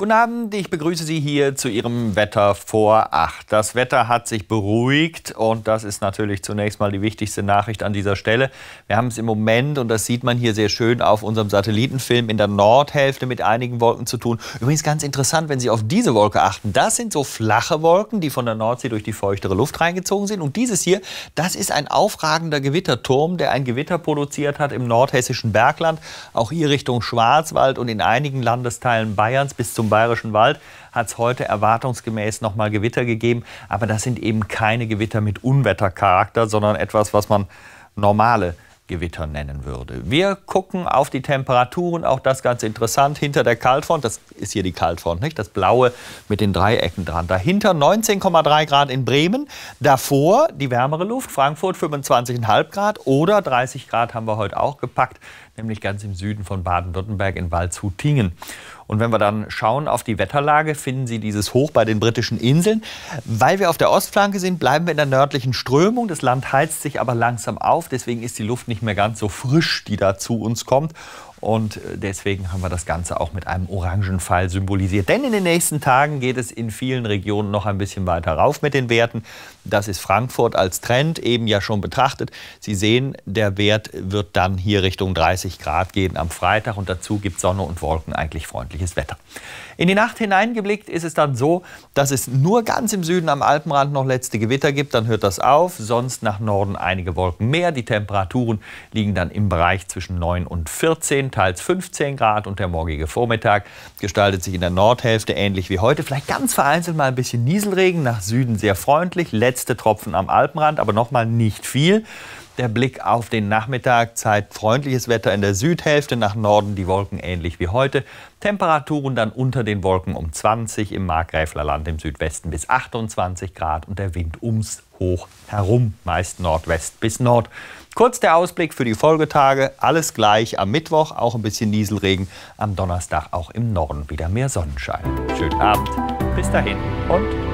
Guten Abend, ich begrüße Sie hier zu Ihrem Wetter vor 8. Das Wetter hat sich beruhigt und das ist natürlich zunächst mal die wichtigste Nachricht an dieser Stelle. Wir haben es im Moment, und das sieht man hier sehr schön auf unserem Satellitenfilm, in der Nordhälfte mit einigen Wolken zu tun. Übrigens ganz interessant, wenn Sie auf diese Wolke achten. Das sind so flache Wolken, die von der Nordsee durch die feuchtere Luft reingezogen sind. Und dieses hier, das ist ein aufragender Gewitterturm, der ein Gewitter produziert hat im nordhessischen Bergland, auch hier Richtung Schwarzwald und in einigen Landesteilen Bayerns bis zum im Bayerischen Wald hat es heute erwartungsgemäß noch mal Gewitter gegeben. Aber das sind eben keine Gewitter mit Unwettercharakter, sondern etwas, was man normale Gewitter nennen würde. Wir gucken auf die Temperaturen, auch das ganz interessant, hinter der Kaltfront, das ist hier die Kaltfront, nicht? das blaue mit den Dreiecken dran. Dahinter 19,3 Grad in Bremen, davor die wärmere Luft, Frankfurt 25,5 Grad oder 30 Grad haben wir heute auch gepackt, nämlich ganz im Süden von Baden-Württemberg in Waldshutingen. Und wenn wir dann schauen auf die Wetterlage, finden Sie dieses Hoch bei den britischen Inseln. Weil wir auf der Ostflanke sind, bleiben wir in der nördlichen Strömung. Das Land heizt sich aber langsam auf, deswegen ist die Luft nicht nicht mehr ganz so frisch, die da zu uns kommt. Und äh, deswegen haben wir das Ganze auch mit einem Orangenfall symbolisiert. Denn in den nächsten Tagen geht es in vielen Regionen noch ein bisschen weiter rauf mit den Werten. Das ist Frankfurt als Trend eben ja schon betrachtet. Sie sehen, der Wert wird dann hier Richtung 30 Grad gehen am Freitag. Und dazu gibt Sonne und Wolken eigentlich freundliches Wetter. In die Nacht hineingeblickt ist es dann so, dass es nur ganz im Süden am Alpenrand noch letzte Gewitter gibt. Dann hört das auf. Sonst nach Norden einige Wolken mehr. Die Temperaturen liegen dann im Bereich zwischen 9 und 14. 10, teils 15 Grad und der morgige Vormittag gestaltet sich in der Nordhälfte ähnlich wie heute. Vielleicht ganz vereinzelt mal ein bisschen Nieselregen, nach Süden sehr freundlich, letzte Tropfen am Alpenrand, aber nochmal nicht viel. Der Blick auf den Nachmittag zeigt freundliches Wetter in der Südhälfte, nach Norden die Wolken ähnlich wie heute. Temperaturen dann unter den Wolken um 20 im Markgräflerland im Südwesten bis 28 Grad und der Wind ums Hoch herum, meist Nordwest bis Nord. Kurz der Ausblick für die Folgetage, alles gleich am Mittwoch, auch ein bisschen Nieselregen, am Donnerstag auch im Norden wieder mehr Sonnenschein. Schönen Abend, bis dahin und